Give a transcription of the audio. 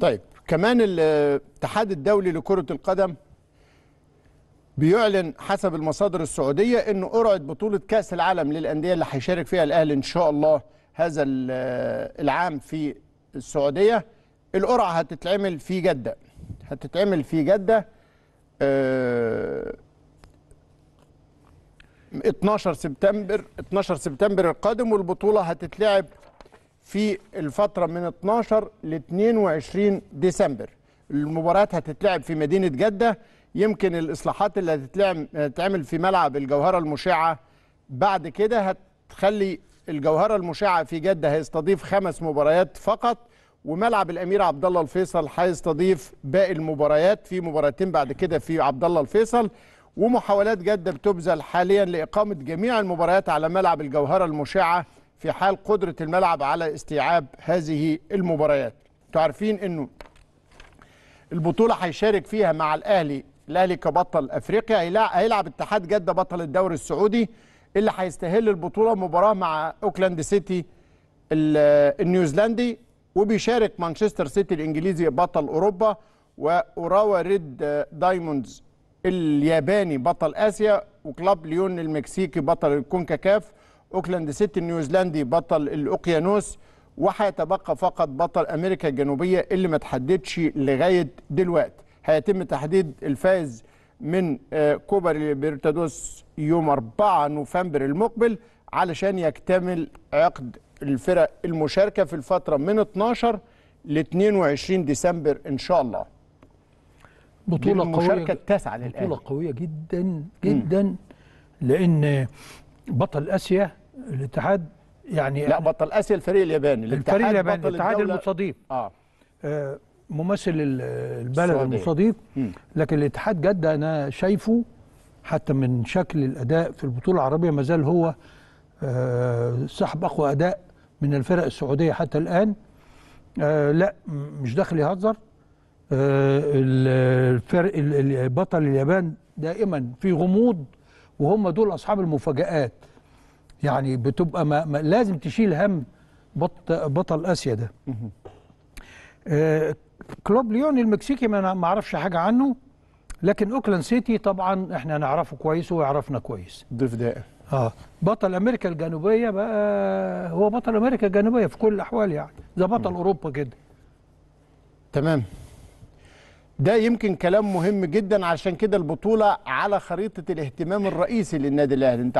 طيب كمان الاتحاد الدولي لكرة القدم بيعلن حسب المصادر السعودية أنه قرعة بطولة كأس العالم للأندية اللي هيشارك فيها الأهلي إن شاء الله هذا العام في السعودية القرعة هتتعمل في جدة هتتعمل في جدة اه 12 سبتمبر 12 سبتمبر القادم والبطولة هتتلعب في الفترة من 12 ل 22 ديسمبر المباريات هتتلعب في مدينة جدة يمكن الإصلاحات اللي هتتعمل في ملعب الجوهرة المشعة بعد كده هتخلي الجوهرة المشعة في جدة هيستضيف خمس مباريات فقط وملعب الأمير عبد الله الفيصل هيستضيف باقي المباريات في مباراتين بعد كده في عبد الله الفيصل ومحاولات جدة بتبذل حاليا لإقامة جميع المباريات على ملعب الجوهرة المشعة في حال قدرة الملعب على استيعاب هذه المباريات انتوا عارفين انه البطولة هيشارك فيها مع الأهلي الأهلي كبطل أفريقيا هيلعب اتحاد جدة بطل الدوري السعودي اللي هيستهل البطولة مباراة مع أوكلاند سيتي النيوزيلندي وبيشارك مانشستر سيتي الإنجليزي بطل أوروبا وأوراوا ريد دايموندز الياباني بطل آسيا وكلاب ليون المكسيكي بطل الكونكاكاف اوكلاند سيتي النيوزيلندي بطل الاوقيانوس وهيتبقى فقط بطل امريكا الجنوبيه اللي ما تحددش لغايه دلوقتي هيتم تحديد الفائز من آه، كوبا ليبرتادوس يوم 4 نوفمبر المقبل علشان يكتمل عقد الفرق المشاركه في الفتره من 12 ل 22 ديسمبر ان شاء الله بطولة المشاركة قوية التاسعة للآن بطولة قوية جدا جدا م. لأن بطل آسيا الاتحاد يعني لا بطل اسيا الفريق الياباني الاتحاد الفريق الياباني الاتحاد المستضيف اه, آه ممثل البلد المستضيف لكن الاتحاد جده انا شايفه حتى من شكل الاداء في البطوله العربيه ما زال هو آه صاحب اقوى اداء من الفرق السعوديه حتى الان آه لا مش داخل يهزر آه الفرق بطل اليابان دائما في غموض وهم دول اصحاب المفاجات يعني بتبقى ما ما لازم تشيل هم بط بطل اسيا ده آه كلوب ليون المكسيكي ما اعرفش حاجه عنه لكن اوكلاند سيتي طبعا احنا نعرفه كويس ويعرفنا كويس ضيف دائم اه بطل امريكا الجنوبيه بقى هو بطل امريكا الجنوبيه في كل الاحوال يعني زي بطل اوروبا كده تمام ده يمكن كلام مهم جدا عشان كده البطوله على خريطه الاهتمام الرئيسي للنادي الاهلي انت